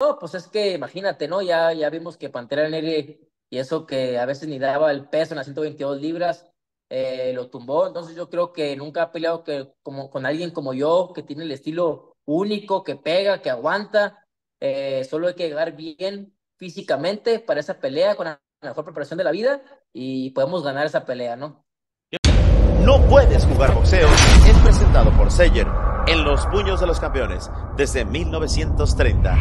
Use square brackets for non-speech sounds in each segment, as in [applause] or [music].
No, pues es que imagínate, ¿no? Ya, ya vimos que Pantera Negra y eso que a veces ni daba el peso en las 122 libras, eh, lo tumbó. Entonces yo creo que nunca ha peleado que, como, con alguien como yo, que tiene el estilo único, que pega, que aguanta. Eh, solo hay que llegar bien físicamente para esa pelea con la mejor preparación de la vida y podemos ganar esa pelea, ¿no? No puedes jugar boxeo es presentado por Seyer en los puños de los campeones desde 1930.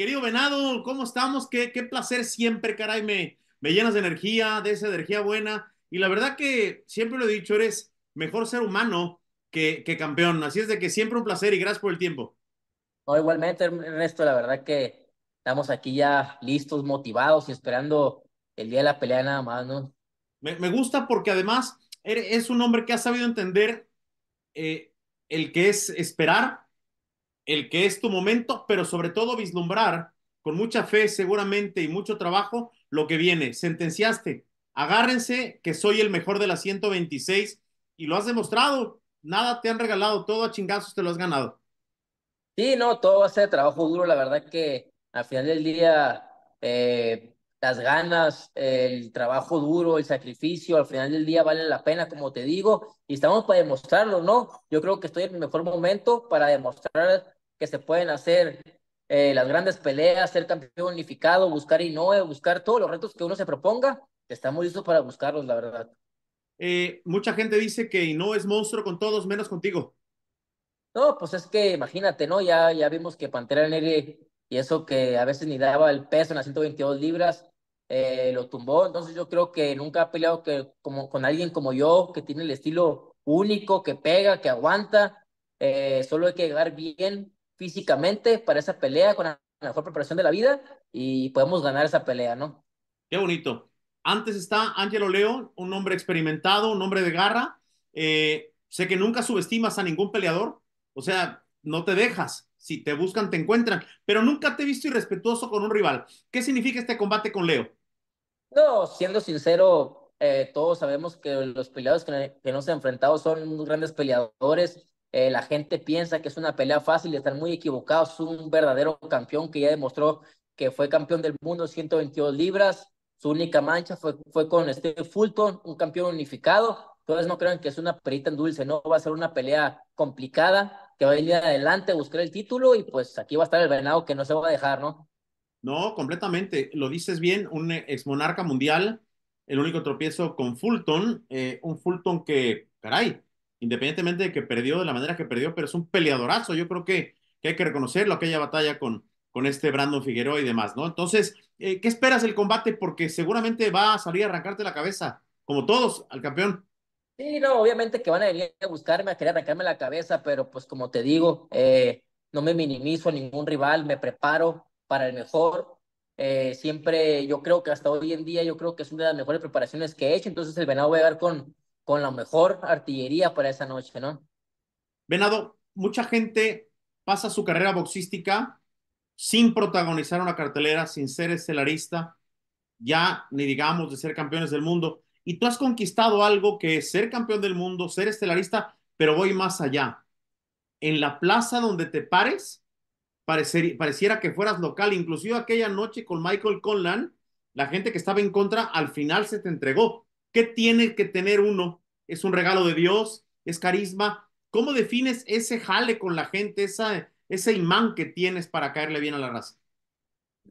querido Venado, ¿cómo estamos? Qué, qué placer siempre, caray, me, llenas de energía, de esa energía buena. Y la verdad que siempre lo he dicho, eres mejor ser humano que, que campeón. Así es de que siempre un placer y gracias por el tiempo. No, igualmente, Ernesto, la verdad que estamos aquí ya listos, motivados y esperando el día de la pelea nada más, ¿no? Me, gusta porque además es un hombre que ha sabido entender eh, el que es esperar el que es tu momento, pero sobre todo vislumbrar con mucha fe seguramente y mucho trabajo lo que viene. Sentenciaste, agárrense que soy el mejor de las 126 y lo has demostrado, nada te han regalado, todo a chingazos te lo has ganado. Sí, no, todo va a ser trabajo duro, la verdad que al final del día eh, las ganas, el trabajo duro, el sacrificio, al final del día valen la pena, como te digo, y estamos para demostrarlo, ¿no? Yo creo que estoy en el mejor momento para demostrar que se pueden hacer eh, las grandes peleas, ser campeón unificado, buscar Inoue, buscar todos los retos que uno se proponga, estamos listos para buscarlos, la verdad. Eh, mucha gente dice que Inoue es monstruo con todos, menos contigo. No, pues es que imagínate, ¿no? Ya, ya vimos que Pantera Negra y eso que a veces ni daba el peso en las 122 libras, eh, lo tumbó. Entonces yo creo que nunca ha peleado que, como, con alguien como yo, que tiene el estilo único, que pega, que aguanta. solo hay que llegar bien físicamente para esa pelea con la mejor preparación de la vida y podemos ganar esa pelea, ¿no? Qué bonito. Antes está Ángelo Leo, un hombre experimentado, un hombre de garra. Eh, sé que nunca subestimas a ningún peleador, o sea, no te dejas. Si te buscan, te encuentran, pero nunca te he visto irrespetuoso con un rival. ¿Qué significa este combate con Leo? No, siendo sincero, eh, todos sabemos que los peleadores que, no se han enfrentado son grandes peleadores, eh, la gente piensa que es una pelea fácil y están muy equivocados. Es un verdadero campeón que ya demostró que fue campeón del mundo 122 libras. Su única mancha fue, fue con Steve Fulton, un campeón unificado. Entonces no crean que es una perita en dulce, no va a ser una pelea complicada, que va a ir adelante a buscar el título y pues aquí va a estar el venado que no se va a dejar, ¿no? No, completamente. Lo dices bien, un ex monarca mundial, el único tropiezo con Fulton, eh, un Fulton que, caray, independientemente de que perdió de la manera que perdió, pero es un peleadorazo. Yo creo que, hay que reconocerlo, aquella batalla con, con este Brandon Figueroa y demás, ¿no? Entonces, eh, ¿qué esperas del combate? Porque seguramente va a salir a arrancarte la cabeza, como todos, al campeón. Sí, no, obviamente que van a venir a buscarme, a querer arrancarme la cabeza, pero pues como te digo, eh, no me minimizo a ningún rival, me preparo para el mejor. Eh, siempre, yo creo que hasta hoy en día, yo creo que es una de las mejores preparaciones que he hecho, entonces el Venado va a ver con, con la mejor artillería para esa noche, ¿no? Venado, mucha gente pasa su carrera boxística sin protagonizar una cartelera, sin ser estelarista, ya ni digamos de ser campeones del mundo. Y tú has conquistado algo que es ser campeón del mundo, ser estelarista, pero voy más allá. En la plaza donde te pares, pareciera que fueras local. Inclusive aquella noche con Michael Conlan, la gente que estaba en contra, al final se te entregó. ¿Qué tiene que tener uno es un regalo de Dios, es carisma. ¿Cómo defines ese jale con la gente, esa, ese imán que tienes para caerle bien a la raza?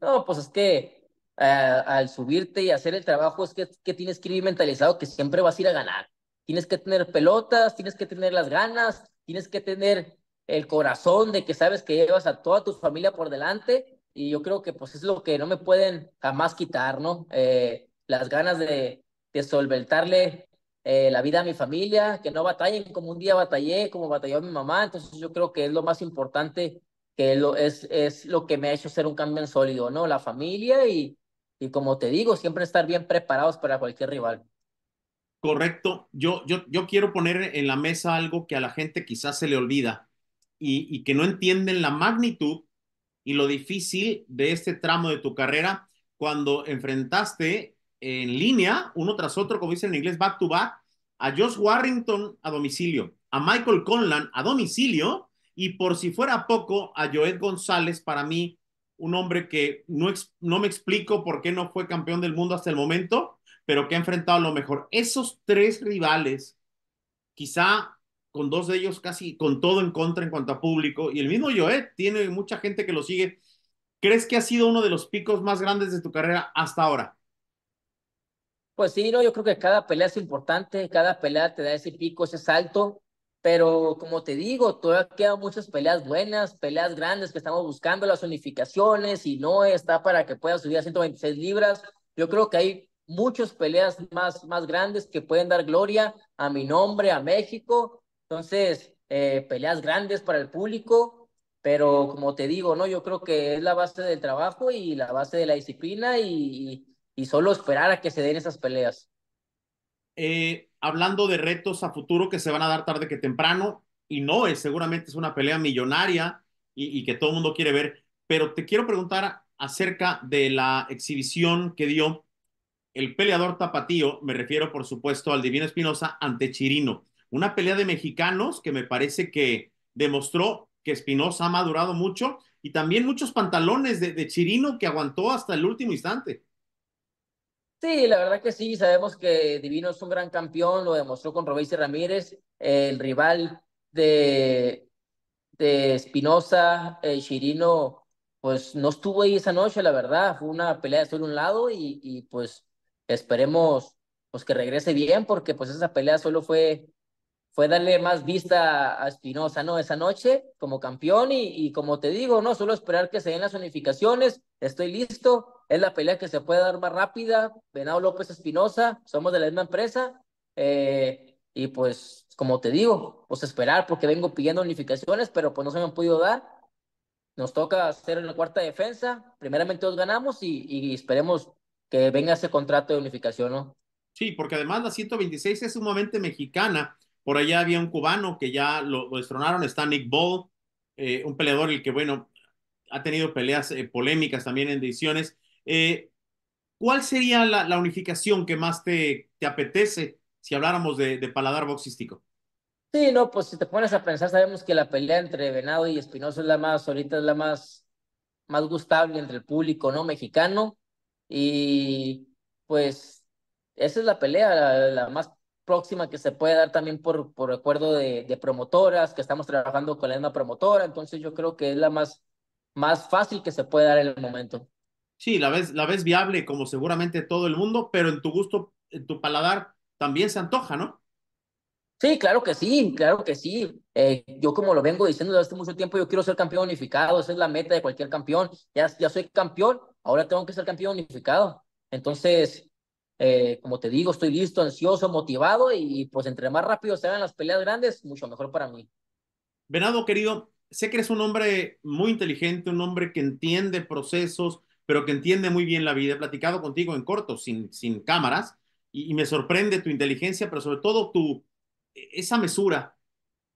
No, pues es que eh, al subirte y hacer el trabajo es que, tienes que ir mentalizado que siempre vas a ir a ganar. Tienes que tener pelotas, tienes que tener las ganas, tienes que tener el corazón de que sabes que llevas a toda tu familia por delante y yo creo que pues es lo que no me pueden jamás quitar, ¿no? Eh, las ganas de, de solventarle eh, la vida de mi familia, que no batallen como un día batallé, como batalló mi mamá. Entonces yo creo que es lo más importante, que lo, es, es lo que me ha hecho ser un cambio en sólido, ¿no? La familia y, y como te digo, siempre estar bien preparados para cualquier rival. Correcto. Yo, yo, yo quiero poner en la mesa algo que a la gente quizás se le olvida y, y que no entienden la magnitud y lo difícil de este tramo de tu carrera cuando enfrentaste en línea, uno tras otro, como dicen en inglés, back to back, a Josh Warrington a domicilio, a Michael Conlan a domicilio y por si fuera poco, a Joed González, para mí, un hombre que no, no me explico por qué no fue campeón del mundo hasta el momento, pero que ha enfrentado a lo mejor. Esos tres rivales, quizá con dos de ellos casi con todo en contra en cuanto a público, y el mismo Joed tiene mucha gente que lo sigue. ¿Crees que ha sido uno de los picos más grandes de tu carrera hasta ahora? Pues sí, no, yo creo que cada pelea es importante, cada pelea te da ese pico, ese salto, pero como te digo, todavía quedan muchas peleas buenas, peleas grandes que estamos buscando, las unificaciones, y no está para que pueda subir a 126 libras. Yo creo que hay muchas peleas más, más grandes que pueden dar gloria a mi nombre, a México. Entonces, eh, peleas grandes para el público, pero como te digo, no, yo creo que es la base del trabajo y la base de la disciplina y, y solo esperar a que se den esas peleas. Eh, hablando de retos a futuro que se van a dar tarde que temprano, y no es, seguramente es una pelea millonaria y, que todo el mundo quiere ver, pero te quiero preguntar acerca de la exhibición que dio el peleador tapatío, me refiero por supuesto al Divino Espinosa ante Chirino, una pelea de mexicanos que me parece que demostró que Espinosa ha madurado mucho y también muchos pantalones de Chirino que aguantó hasta el último instante. Sí, la verdad que sí, sabemos que Divino es un gran campeón, lo demostró con Robéis Ramírez, el rival de, de Espinosa, Chirino, pues no estuvo ahí esa noche, la verdad, fue una pelea de solo un lado y, y pues esperemos pues que regrese bien porque pues esa pelea solo fue fue darle más vista a Espinosa, ¿no? Esa noche como campeón y, y, como te digo, ¿no? Solo esperar que se den las unificaciones, estoy listo, es la pelea que se puede dar más rápida, Venado López Espinosa, somos de la misma empresa eh, y pues como te digo, pues esperar porque vengo pidiendo unificaciones, pero pues no se me han podido dar. Nos toca hacer la cuarta defensa, primeramente dos ganamos y, y esperemos que venga ese contrato de unificación, ¿no? Sí, porque además la 126 es sumamente mexicana por allá había un cubano que ya lo, destronaron, está Nick Ball, eh, un peleador el que, bueno, ha tenido peleas eh, polémicas también en ediciones. Eh, ¿Cuál sería la, unificación que más te, apetece si habláramos de, paladar boxístico? Sí, no, pues si te pones a pensar, sabemos que la pelea entre Venado y Espinosa es la más, ahorita es la más, más gustable entre el público, ¿no? Mexicano. Y pues esa es la pelea, la más próxima que se puede dar también por, por acuerdo de, promotoras, que estamos trabajando con la misma promotora, entonces yo creo que es la más, más fácil que se puede dar en el momento. Sí, la ves, la vez viable como seguramente todo el mundo, pero en tu gusto, en tu paladar también se antoja, ¿no? Sí, claro que sí, claro que sí. Eh, yo como lo vengo diciendo desde hace mucho tiempo, yo quiero ser campeón unificado, esa es la meta de cualquier campeón. Ya, ya soy campeón, ahora tengo que ser campeón unificado. Entonces, eh, como te digo, estoy listo, ansioso, motivado y pues entre más rápido se hagan las peleas grandes, mucho mejor para mí. Venado, querido, sé que eres un hombre muy inteligente, un hombre que entiende procesos, pero que entiende muy bien la vida. He platicado contigo en corto, sin, sin cámaras, y, me sorprende tu inteligencia, pero sobre todo tu, e, esa mesura,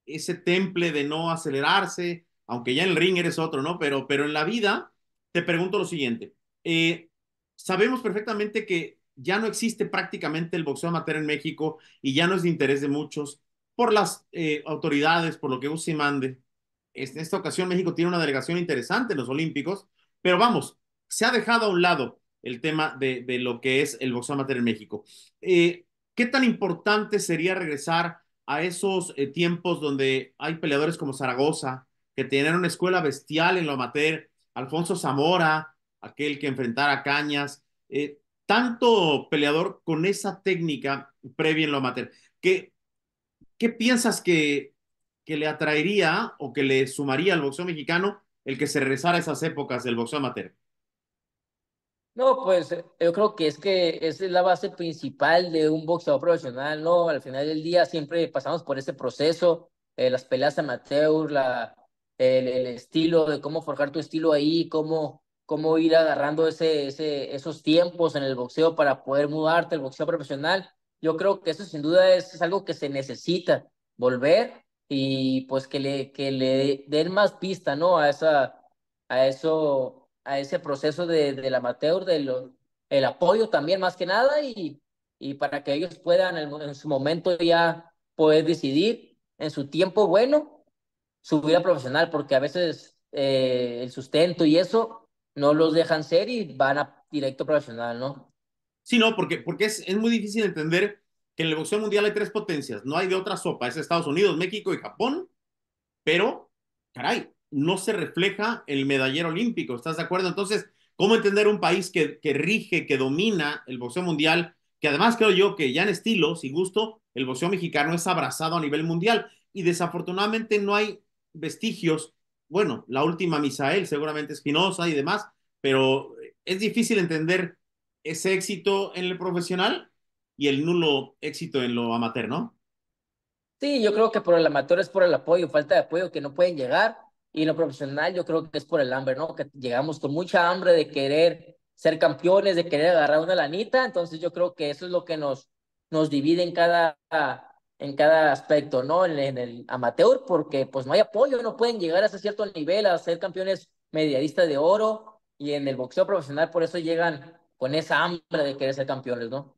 ese temple de no acelerarse, aunque ya en el ring eres otro, ¿no? Pero, pero en la vida, te pregunto lo siguiente. Eh, sabemos perfectamente que ya no existe prácticamente el boxeo amateur en México y ya no es de interés de muchos por las eh, autoridades, por lo que use mande. En esta ocasión México tiene una delegación interesante en los Olímpicos, pero vamos, se ha dejado a un lado el tema de, lo que es el boxeo amateur en México. Eh, ¿Qué tan importante sería regresar a esos eh, tiempos donde hay peleadores como Zaragoza, que tienen una escuela bestial en lo amateur, Alfonso Zamora, aquel que enfrentara a Cañas? Eh, tanto peleador con esa técnica previa en lo amateur. ¿Qué, qué piensas que, que le atraería o que le sumaría al boxeo mexicano el que se regresara a esas épocas del boxeo amateur? No, pues eh, yo creo que es que esa es la base principal de un boxeador profesional, ¿no? Al final del día siempre pasamos por ese proceso, eh, las peleas amateur, la, el, el, estilo, de cómo forjar tu estilo ahí, cómo cómo ir agarrando ese, ese, esos tiempos en el boxeo para poder mudarte al boxeo profesional. Yo creo que eso sin duda es, algo que se necesita, volver y pues que le, que le den más pista, ¿no? A, esa, a, eso, a ese proceso de, del amateur, del el apoyo también más que nada y, y para que ellos puedan en, su momento ya poder decidir en su tiempo bueno su vida profesional, porque a veces eh, el sustento y eso no los dejan ser y van a directo profesional, ¿no? Sí, no, porque, porque es, muy difícil entender que en el boxeo mundial hay tres potencias, no hay de otra sopa, es Estados Unidos, México y Japón, pero, caray, no se refleja el medallero olímpico, ¿estás de acuerdo? Entonces, ¿cómo entender un país que, que rige, que domina el boxeo mundial? Que además creo yo que ya en estilo, si gusto, el boxeo mexicano es abrazado a nivel mundial y desafortunadamente no hay vestigios bueno, la última Misael, seguramente Espinosa y demás, pero es difícil entender ese éxito en el profesional y el nulo éxito en lo amateur, ¿no? Sí, yo creo que por el amateur es por el apoyo, falta de apoyo que no pueden llegar y lo profesional yo creo que es por el hambre, ¿no? Que llegamos con mucha hambre de querer ser campeones, de querer agarrar una lanita, entonces yo creo que eso es lo que nos, nos divide en cada, en cada aspecto, ¿no? En, el amateur, porque pues no hay apoyo, no pueden llegar a ese cierto nivel, a ser campeones mediadistas de oro, y en el boxeo profesional por eso llegan con esa hambre de querer ser campeones, ¿no?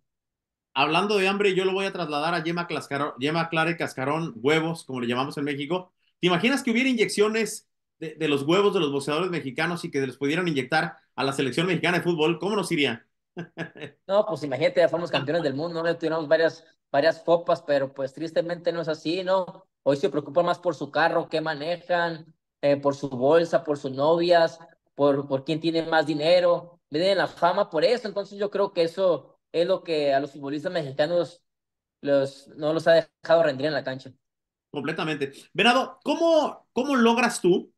Hablando de hambre, yo lo voy a trasladar a Yema, Clascarón, Yema Clare Cascarón, huevos, como le llamamos en México. ¿Te imaginas que hubiera inyecciones de, los huevos de los boxeadores mexicanos y que les pudieran inyectar a la selección mexicana de fútbol? ¿Cómo nos iría? [laughs] No, pues imagínate, ya fuimos campeones del mundo, ¿no? Tuvimos varias varias copas, pero pues tristemente no es así, ¿no? Hoy se preocupa más por su carro, qué manejan, eh, por su bolsa, por sus novias, por, por quién tiene más dinero, le den la fama por eso. Entonces yo creo que eso es lo que a los futbolistas mexicanos los, no los ha dejado rendir en la cancha. Completamente. Venado, ¿cómo, cómo logras tú?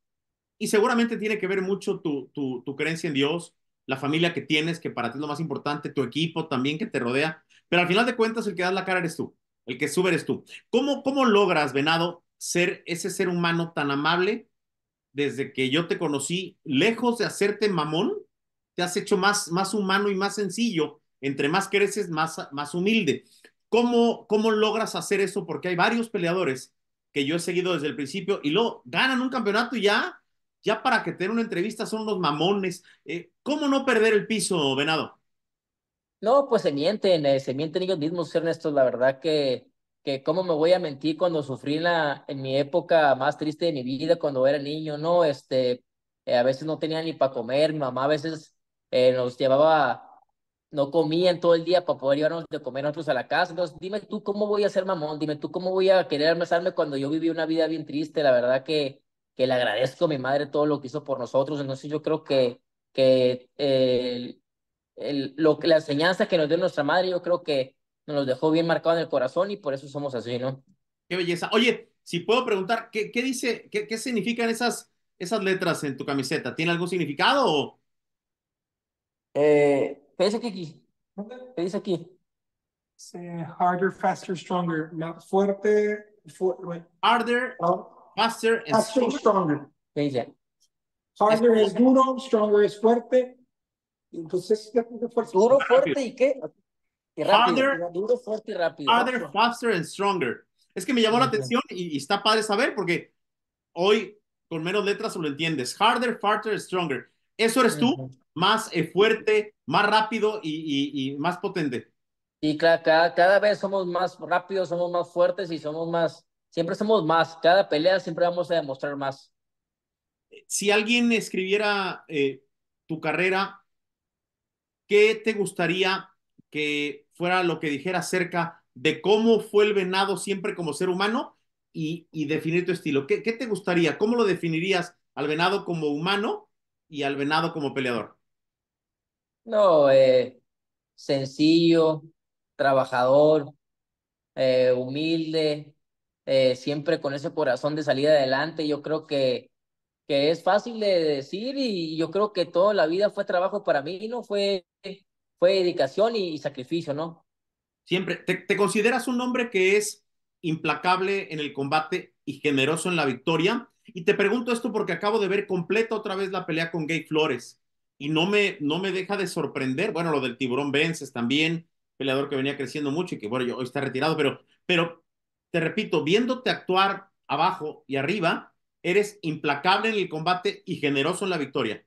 Y seguramente tiene que ver mucho tu, tu, tu creencia en Dios, la familia que tienes, que para ti es lo más importante, tu equipo también que te rodea, pero al final de cuentas el que das la cara eres tú, el que sube eres tú. ¿Cómo, cómo logras, Venado, ser ese ser humano tan amable desde que yo te conocí, lejos de hacerte mamón, te has hecho más, más humano y más sencillo. Entre más creces, más, más humilde. ¿Cómo, ¿Cómo logras hacer eso? Porque hay varios peleadores que yo he seguido desde el principio y luego ganan un campeonato y ya ya para que te una entrevista son los mamones. Eh, ¿Cómo no perder el piso, Venado? No, pues se mienten, eh, se mienten ellos mismos, Ernesto. La verdad que, que cómo me voy a mentir cuando sufrí en, la, en mi época más triste de mi vida, cuando era niño, ¿no? Este, eh, a veces no tenía ni para comer, mi mamá a veces nos llevaba no comían todo el día para poder llevarnos de comer nosotros a la casa. Entonces, dime tú cómo voy a ser mamón, dime tú cómo voy a querer amasarme cuando yo viví una vida bien triste. La verdad que, que le agradezco a mi madre todo lo que hizo por nosotros. Entonces yo creo que, que el, la enseñanza que nos dio nuestra madre, yo creo que nos dejó bien marcado en el corazón y por eso somos así, ¿no? Qué belleza. Oye, si puedo preguntar, ¿qué, qué dice, qué, qué significan esas, esas letras en tu camiseta? ¿Tiene algún significado o...? Eh, dice aquí? ¿Qué dice aquí? harder, faster, stronger. Fuerte, fuerte. Harder, Faster and stronger. stronger. Harder es, es duro, stronger es fuerte. Entonces, pues fuerte. Duro, fuerte y qué? rápido. Harder, duro, fuerte y rápido. Harder, faster and stronger. Es que me llamó la atención y, está padre saber porque hoy con menos letras lo entiendes. Harder, faster, stronger. Eso eres tú, más eh, fuerte, más rápido y, y, y más potente. Y cada, cada, vez somos más rápidos, somos más fuertes y somos más Siempre somos más, cada pelea siempre vamos a demostrar más. Si alguien escribiera eh, tu carrera, ¿qué te gustaría que fuera lo que dijera acerca de cómo fue el venado siempre como ser humano y, definir tu estilo? ¿Qué, te gustaría? ¿Cómo lo definirías al venado como humano y al venado como peleador? No, eh, sencillo, trabajador, eh, humilde, eh, siempre con ese corazón de salir adelante. Yo creo que, que es fácil de decir y yo creo que toda la vida fue trabajo para mí, ¿no? Fue, fue dedicación y, sacrificio, ¿no? Siempre, ¿Te, consideras un hombre que es implacable en el combate y generoso en la victoria? Y te pregunto esto porque acabo de ver completa otra vez la pelea con Gay Flores y no me, no me deja de sorprender. Bueno, lo del tiburón Vences también, peleador que venía creciendo mucho y que bueno, hoy está retirado, pero, pero te repito, viéndote actuar abajo y arriba, eres implacable en el combate y generoso en la victoria.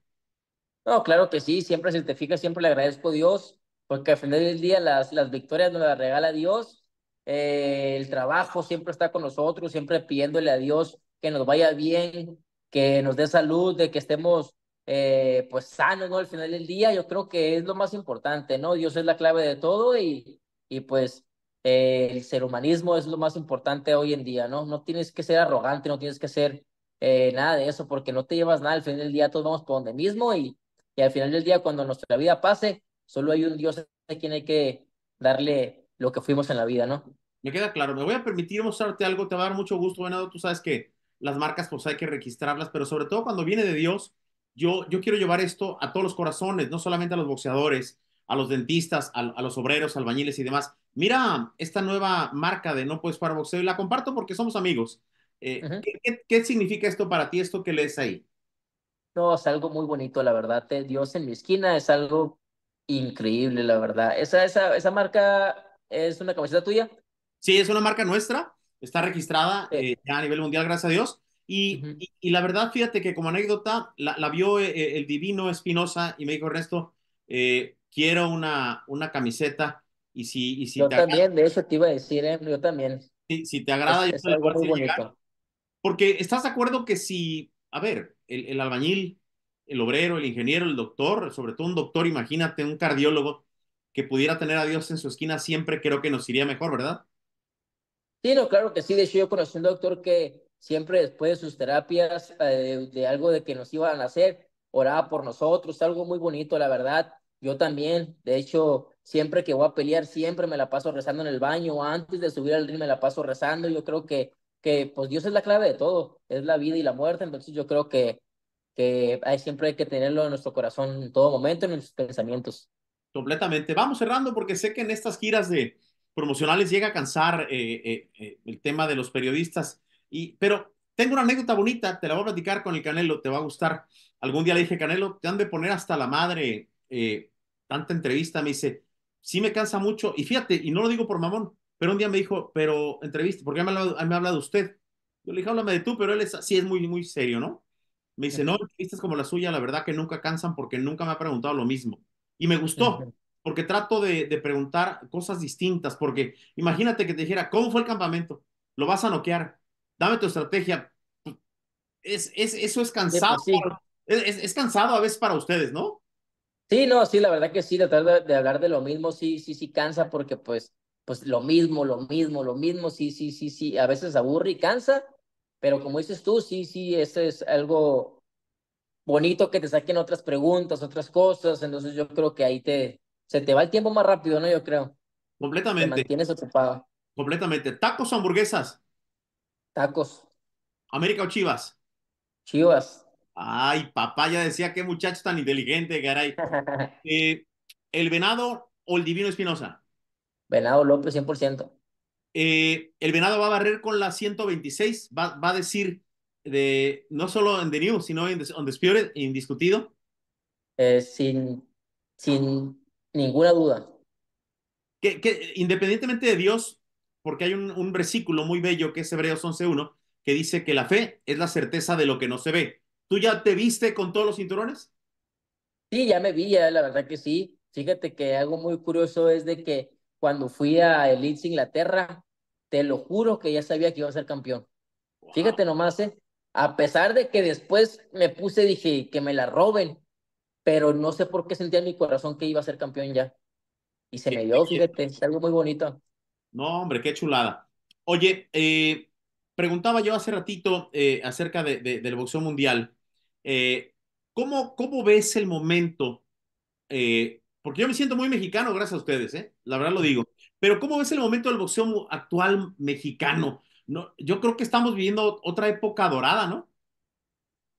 No, claro que sí, siempre si te fijas, siempre le agradezco a Dios, porque al final del día las, las victorias nos las regala Dios, eh, el trabajo siempre está con nosotros, siempre pidiéndole a Dios que nos vaya bien, que nos dé salud, de que estemos eh, pues sanos, ¿no? Al final del día yo creo que es lo más importante, ¿no? Dios es la clave de todo y, y pues el ser humanismo es lo más importante hoy en día, ¿no? No tienes que ser arrogante, no tienes que ser eh, nada de eso, porque no te llevas nada. Al final del día todos vamos por donde mismo y, y al final del día cuando nuestra vida pase, solo hay un Dios a quien hay que darle lo que fuimos en la vida, ¿no? Me queda claro. Me voy a permitir mostrarte algo, te va a dar mucho gusto, Venado. Tú sabes que las marcas pues hay que registrarlas, pero sobre todo cuando viene de Dios, yo, yo quiero llevar esto a todos los corazones, no solamente a los boxeadores, a los dentistas, a, los obreros, albañiles y demás. Mira esta nueva marca de No Puedes Jugar Boxeo y la comparto porque somos amigos. Eh, ¿qué, significa esto para ti, esto que lees ahí? No, es algo muy bonito, la verdad. Eh, Dios en mi esquina es algo increíble, la verdad. Esa, esa, esa marca es una camiseta tuya. Sí, es una marca nuestra. Está registrada eh, ya a nivel mundial, gracias a Dios. Y, y, la verdad, fíjate que como anécdota, la, la vio el divino Espinosa y me dijo, Ernesto, eh, quiero una, una camiseta y si, y si yo también, de eso te iba a decir, ¿eh? yo también. Si, si te agrada, yo algo muy Porque estás de acuerdo que si, a ver, el, albañil, el obrero, el ingeniero, el doctor, sobre todo un doctor, imagínate, un cardiólogo que pudiera tener a Dios en su esquina siempre, creo que nos iría mejor, ¿verdad? Sí, no, claro que sí. De hecho, yo conocí un doctor que siempre después de sus terapias, de, eh, de algo de que nos iban a hacer, oraba por nosotros, algo muy bonito, la verdad yo también, de hecho, siempre que voy a pelear, siempre me la paso rezando en el baño, antes de subir al ring me la paso rezando. Yo creo que, que pues Dios es la clave de todo, es la vida y la muerte, entonces yo creo que, que siempre hay que tenerlo en nuestro corazón en todo momento, en nuestros pensamientos. Completamente. Vamos cerrando porque sé que en estas giras de promocionales llega a cansar eh, eh, eh, el tema de los periodistas, y, pero tengo una anécdota bonita, te la voy a platicar con el Canelo, te va a gustar. Algún día le dije, Canelo, te han de poner hasta la madre tanta entrevista, me dice, sí me cansa mucho, y fíjate, y no lo digo por mamón, pero un día me dijo, pero entrevista, porque me ha, me ha hablado usted. Yo le dije, háblame de tú, pero él es, sí es muy, muy serio, ¿no? Me dice, no, entrevistas como la suya, la verdad que nunca cansan porque nunca me ha preguntado lo mismo. Y me gustó, porque trato de, preguntar cosas distintas, porque imagínate que te dijera, ¿cómo fue el campamento? Lo vas a noquear, dame tu estrategia. Pues, es, eso es cansado. es, cansado a veces para ustedes, ¿no? Sí, no, sí, la verdad que sí, tratar de, de, hablar de lo mismo sí, sí, sí cansa porque pues, pues lo mismo, lo mismo, lo mismo, sí, sí, sí, sí, a veces aburre y cansa, pero como dices tú, sí, sí, eso es algo bonito que te saquen otras preguntas, otras cosas, entonces yo creo que ahí te, se te va el tiempo más rápido, ¿no? Yo creo. Completamente. Te mantienes ocupado. Completamente. ¿Tacos o hamburguesas? Tacos. ¿América o Chivas? Chivas. Ay, papá, ya decía qué muchacho tan inteligente, caray. [laughs] Eh, ¿El Venado o el Divino Espinosa? Venado López, 100%. Eh, el Venado va a barrer con la 126, va, va a decir de no solo en The New, sino en Spirit, indiscutido. sin, sin ninguna duda. Que, que, independientemente de Dios, porque hay un, un versículo muy bello que es Hebreos 11.1, que dice que la fe es la certeza de lo que no se ve, ¿Tú ya te viste con todos los cinturones? Sí, ya me vi, ya, la verdad que sí. Fíjate que algo muy curioso es de que cuando fui a Elite Inglaterra, te lo juro que ya sabía que iba a ser campeón. Fíjate nomás, ¿eh? a pesar de que después me puse, dije, que me la roben, pero no sé por qué sentía en mi corazón que iba a ser campeón ya. Y se me dio, fíjate, algo muy bonito. No, hombre, qué chulada. Oye, eh, preguntaba yo hace ratito eh, acerca del boxeo mundial. Eh, ¿cómo, ves el momento? Eh, porque yo me siento muy mexicano, gracias a ustedes, ¿eh? la verdad lo digo. Pero ¿cómo ves el momento del boxeo actual mexicano? No, yo creo que estamos viviendo otra época dorada, ¿no?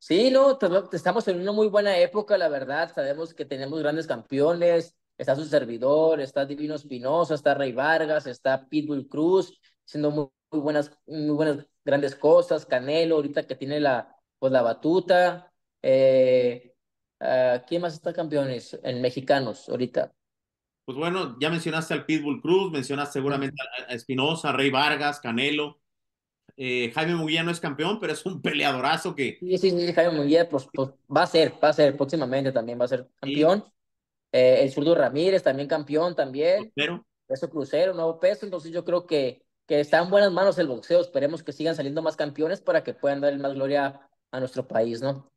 Sí, no, estamos en una muy buena época, la verdad. Sabemos que tenemos grandes campeones. Está su servidor, está Divino Espinosa, está Rey Vargas, está Pitbull Cruz, haciendo muy, buenas, muy buenas, grandes cosas. Canelo, ahorita que tiene la, pues, la batuta. Eh, ah, ¿Quién más está campeones en mexicanos ahorita? Pues bueno, ya mencionaste al Pitbull Cruz, mencionaste seguramente a Espinosa, Rey Vargas, Canelo. Eh, Jaime Muguilla no es campeón, pero es un peleadorazo que. Sí, sí, Jaime Muguilla, pues, pues, va a ser, va a ser próximamente también, va a ser campeón. Eh, el zurdo Ramírez también campeón, también. Peso crucero, nuevo peso. Entonces yo creo que, que está en buenas manos el boxeo. Esperemos que sigan saliendo más campeones para que puedan dar más gloria a nuestro país, ¿no?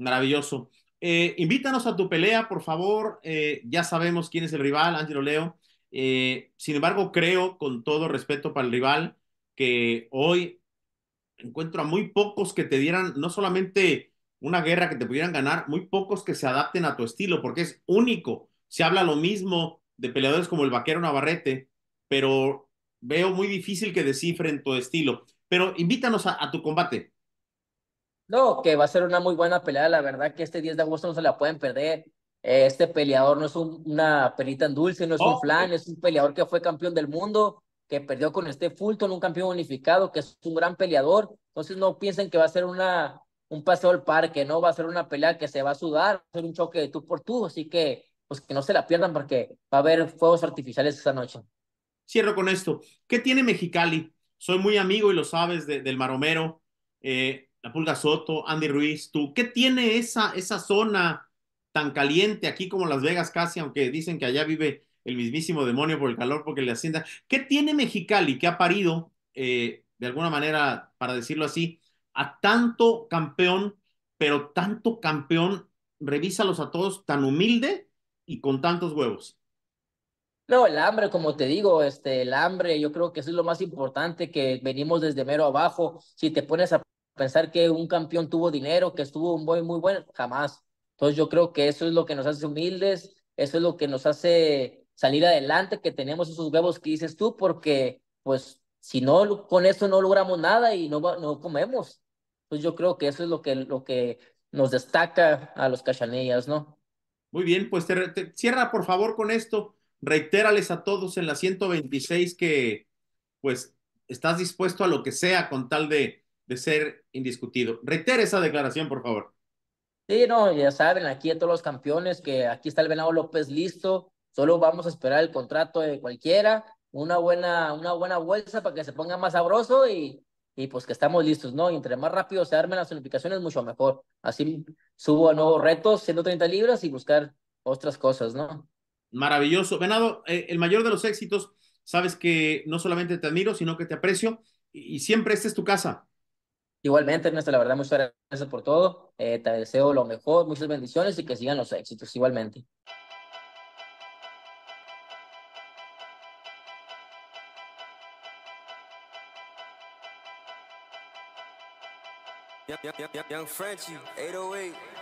Maravilloso. Eh, invítanos a tu pelea, por favor. Eh, ya sabemos quién es el rival, Ángelo Leo. Eh, sin embargo, creo, con todo respeto para el rival, que hoy encuentro a muy pocos que te dieran no solamente una guerra que te pudieran ganar, muy pocos que se adapten a tu estilo, porque es único. Se habla lo mismo de peleadores como el vaquero Navarrete, pero veo muy difícil que descifren tu estilo. Pero invítanos a tu combate. No, que va a ser una muy buena pelea. La verdad que este 10 de agosto no se la pueden perder. Este peleador no es una pelita en dulce, no es un oh. flan, es un peleador que fue campeón del mundo, que perdió con este Fulton, un campeón unificado, que es un gran peleador. Entonces no piensen que va a ser una, un paseo al parque, no, va a ser una pelea que se va a sudar, va a ser un choque de tú por tú. Así que, pues que no se la pierdan porque va a haber fuegos artificiales esa noche. Cierro con esto. ¿Qué tiene Mexicali? Soy muy amigo y lo sabes del maromero. Eh, la Pulga Soto, Andy Ruiz, tú, ¿qué tiene esa, esa zona tan caliente aquí como Las Vegas casi, aunque dicen que allá vive el mismísimo demonio por el calor porque le hacienda? ¿Qué tiene Mexicali que ha parido, eh, de alguna manera, para decirlo así, a tanto campeón, pero tanto campeón, revísalos a todos, tan humilde y con tantos huevos? No, el hambre, como te digo, este, el hambre, yo creo que eso es lo más importante, que venimos desde mero abajo. Si te pones a pensar que un campeón tuvo dinero, que estuvo un boy muy bueno, jamás. Entonces yo creo que eso es lo que nos hace humildes, eso es lo que nos hace salir adelante, que tenemos esos huevos que dices tú, porque pues si no, con eso no logramos nada y no, no comemos. Pues yo creo que eso es lo que, lo que nos destaca a los cachanillas, ¿no? Muy bien, pues cierra por favor con esto. Reitérales a todos en la 126 que pues estás dispuesto a lo que sea con tal de de ser indiscutido. Reitere esa declaración, por favor. Sí, no, ya saben, aquí todos los campeones que aquí está el Venado López listo, solo vamos a esperar el contrato de cualquiera, una buena, una buena bolsa para que se ponga más sabroso y, y pues que estamos listos, ¿no? Y entre más rápido se armen las unificaciones, mucho mejor. Así subo a nuevos retos, 130 libras y buscar otras cosas, ¿no? Maravilloso. Venado, eh, el mayor de los éxitos, sabes que no solamente te admiro, sino que te aprecio y, y siempre esta es tu casa. Igualmente, Ernesto, la verdad, muchas gracias por todo. Eh, te deseo lo mejor, muchas bendiciones y que sigan los éxitos igualmente. Oh